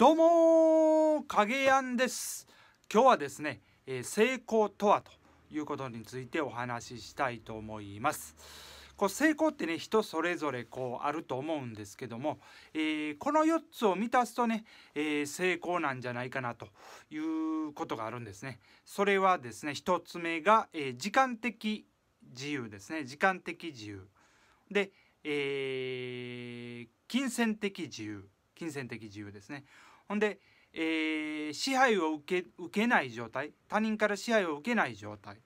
どうも影やんです今日はですね、えー、成功とはということについてお話ししたいと思いますこう成功ってね人それぞれこうあると思うんですけども、えー、この4つを満たすとね、えー、成功なんじゃないかなということがあるんですねそれはですね1つ目が、え時間的自由ですね時間的自由で、えー、金銭的自由金銭的自由ですねほんで、えー、支配を受け受けない状態他人から支配を受けない状態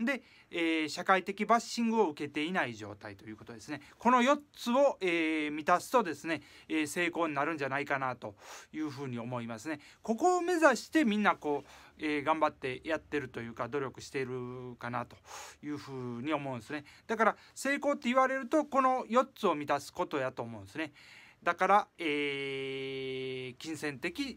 で、えー、社会的バッシングを受けていない状態ということですねこの4つを、えー、満たすとですね、えー、成功になるんじゃないかなというふうに思いますねここを目指してみんなこう、え頑張ってやってるというか努力しているかなというふうに思うんですねだから成功って言われるとこの4つを満たすことやと思うんですねだから、えー、金銭的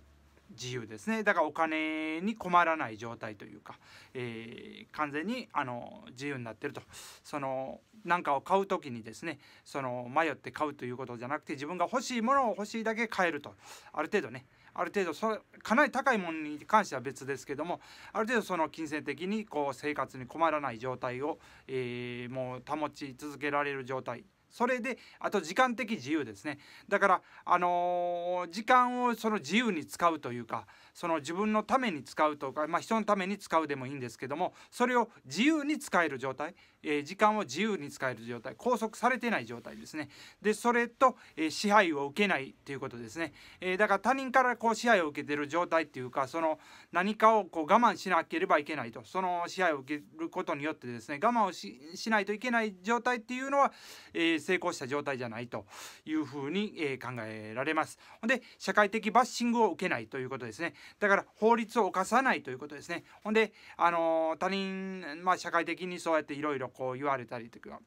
自由ですねだからお金に困らない状態というか、えー、完全にあの自由になってるとその何かを買う時にですねその迷って買うということじゃなくて自分が欲しいものを欲しいだけ買えるとある程度ねある程度それかなり高いものに関しては別ですけどもある程度その金銭的にこう生活に困らない状態を、えー、もう保ち続けられる状態それであと時間的自由ですねだからあのー、時間をその自由に使うというかその自分のために使うとか、まあ、人のために使うでもいいんですけどもそれを自由に使える状態、えー、時間を自由に使える状態拘束されてない状態ですねでそれと、えー、支配を受けないということですね、えだから他人からこう支配を受けてる状態っていうかその何かをこう我慢しなければいけないとその支配を受けることによってですね我慢をしないといけない状態っていうのは、えー成功した状態じゃないというふうに、えー、考えられます。ほんで社会的バッシングを受けないということですね。だから法律を犯さないということですね。ほんで、あのー、他人、まあ、社会的にそうやっていろいろこう言われたりとか。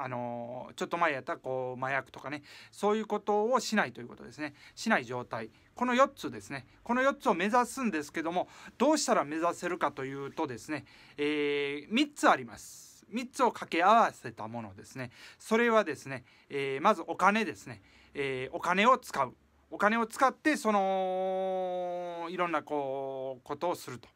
あのちょっと前やったこう麻薬とかねそういうことをしないということですねしない状態この4つですねこの4つを目指すんですけどもどうしたら目指せるかというとですね、えー、3つあります。3つを掛け合わせたものですねそれはですね、えー、まずお金ですね、えー、お金を使うお金を使ってそのいろんなこうことをすると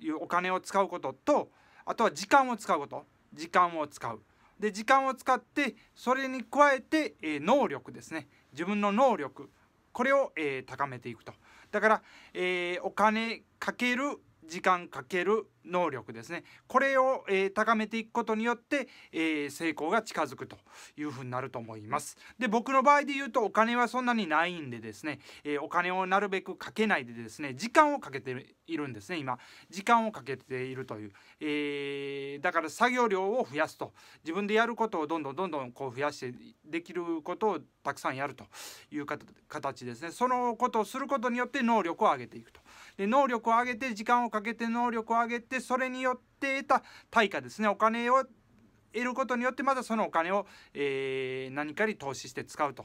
いうお金を使うこととあとは時間を使うこと時間を使うで時間を使ってそれに加えて、えー、能力ですね自分の能力これを、えー、高めていくとだから、えー、お金かける時間かける能力ですねこれを、えー、高めていくことによって、えー、成功が近づくというふうになると思いますで僕の場合で言うとお金はそんなにないんでですね、えー、お金をなるべくかけないでですね時間をかけているんですね今時間をかけているという、えだから作業量を増やすと自分でやることをどんどんどんどんこう増やしてできることをたくさんやるという形ですねそのことをすることによって能力を上げていくとで能力を上げて時間をかけて能力を上げてそれによって得た対価ですねお金を得ることによってまたそのお金を、えー、何かに投資して使うと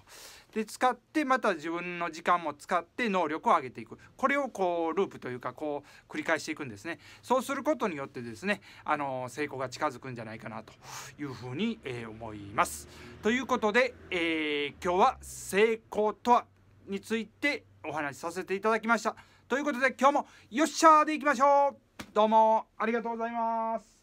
で使ってまた自分の時間も使って能力を上げていくこれをこうループというかこう繰り返していくんですねそうすることによってですねあの成功が近づくんじゃないかなというふうに、えー、思いますということで、えー、今日は成功とはについてお話しさせていただきましたということで今日もよっしゃーでいきましょうどうもありがとうございます